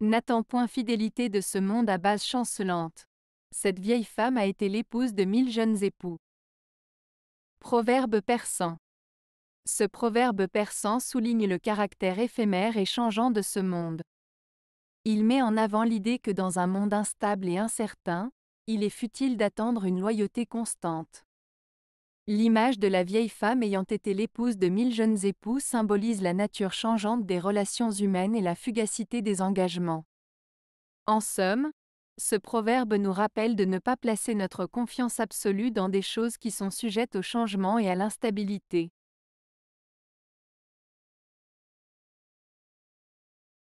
N'attends point fidélité de ce monde à base chancelante. Cette vieille femme a été l'épouse de mille jeunes époux. Proverbe persan. Ce proverbe persan souligne le caractère éphémère et changeant de ce monde. Il met en avant l'idée que dans un monde instable et incertain, il est futile d'attendre une loyauté constante. L'image de la vieille femme ayant été l'épouse de mille jeunes époux symbolise la nature changeante des relations humaines et la fugacité des engagements. En somme, ce proverbe nous rappelle de ne pas placer notre confiance absolue dans des choses qui sont sujettes au changement et à l'instabilité.